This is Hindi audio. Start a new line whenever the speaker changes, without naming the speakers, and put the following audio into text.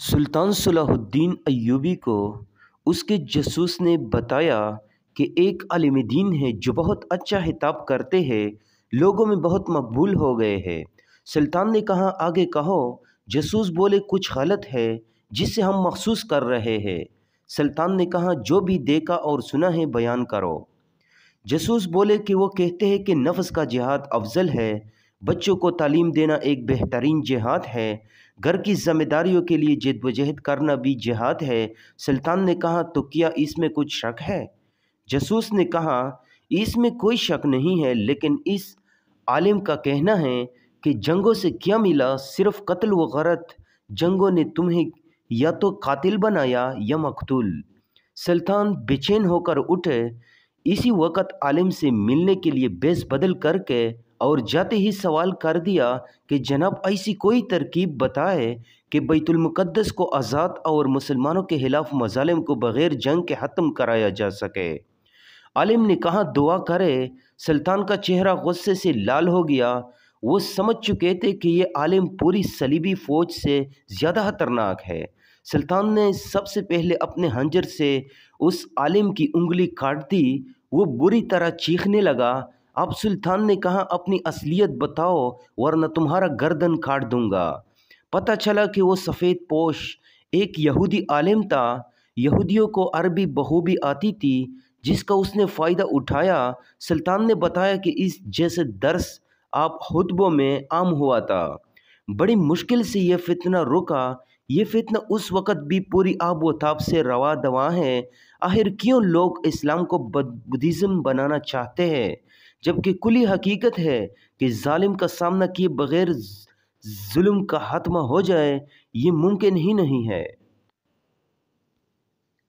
सुल्तान सलाहुद्दीन अयूबी को उसके जसूस ने बताया कि एक आलिम दीन है जो बहुत अच्छा हिताब करते हैं लोगों में बहुत मकबूल हो गए हैं सुल्तान ने कहा आगे कहो जसूस बोले कुछ गलत है जिसे हम महसूस कर रहे हैं सुल्तान ने कहा जो भी देखा और सुना है बयान करो जसूस बोले कि वो कहते हैं कि नफ्स का जिहाद अफजल है बच्चों को तालीम देना एक बेहतरीन जिहाद है घर की जिम्मेदारियों के लिए जद्दोजहद करना भी जिहाद है सुल्तान ने कहा तो क्या इसमें कुछ शक है जसूस ने कहा इसमें कोई शक नहीं है लेकिन इस आलिम का कहना है कि जंगों से क्या मिला सिर्फ कत्ल व गरत जंगों ने तुम्हें या तो कातिल बनाया या मकतूल सुल्तान बेचैन होकर उठे इसी वक्त आलिम से मिलने के लिए बेस बदल करके और जाते ही सवाल कर दिया कि जनाब ऐसी कोई तरकीब बताए कि बैतुलमक़दस को आज़ाद और मुसलमानों के ख़िलाफ़ मजालम को बग़ैर जंग के हतम कराया जा सके आलिम ने कहा दुआ करे सुल्तान का चेहरा गुस्से से लाल हो गया वो समझ चुके थे कि ये आलिम पूरी सलीबी फ़ौज से ज़्यादा खतरनाक है सुल्तान ने सबसे पहले अपने हंजर से उस आलिम की उंगली काट दी वो बुरी तरह चीखने लगा अब सुल्तान ने कहा अपनी असलियत बताओ वरना तुम्हारा गर्दन काट दूंगा पता चला कि वो सफ़ेद पोश एक यहूदी आलिम था यहूदियों को अरबी बहूबी आती थी जिसका उसने फ़ायदा उठाया सुल्तान ने बताया कि इस जैसे दर्स आप खुतबों में आम हुआ था बड़ी मुश्किल से यह फितना रुका ये फितना उस वक़्त भी पूरी आब व से रवा दवा है आखिर क्यों लोग इस्लाम को बुद्धिज़्म बनाना चाहते हैं जबकि कुली हकीकत है कि ालिम का सामना किए बगैर जुल्म का खात्मा हो जाए ये मुमकिन ही नहीं है